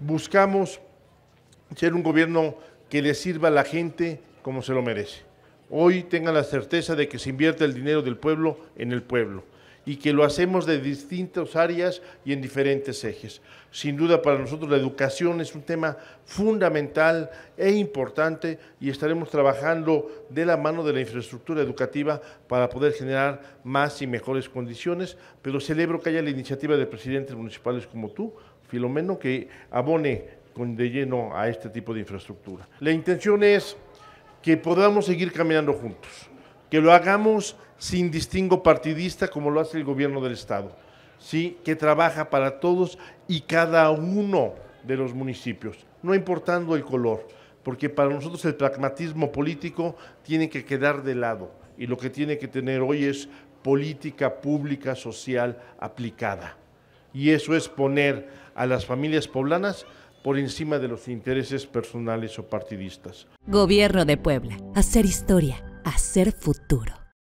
buscamos ser un gobierno que le sirva a la gente como se lo merece. Hoy tengan la certeza de que se invierte el dinero del pueblo en el pueblo y que lo hacemos de distintas áreas y en diferentes ejes. Sin duda para nosotros la educación es un tema fundamental e importante y estaremos trabajando de la mano de la infraestructura educativa para poder generar más y mejores condiciones, pero celebro que haya la iniciativa de presidentes municipales como tú, Filomeno, que abone de lleno a este tipo de infraestructura. La intención es que podamos seguir caminando juntos, que lo hagamos sin distingo partidista como lo hace el gobierno del Estado, ¿sí? que trabaja para todos y cada uno de los municipios, no importando el color, porque para nosotros el pragmatismo político tiene que quedar de lado y lo que tiene que tener hoy es política pública social aplicada. Y eso es poner a las familias poblanas por encima de los intereses personales o partidistas. Gobierno de Puebla, hacer historia, hacer futuro.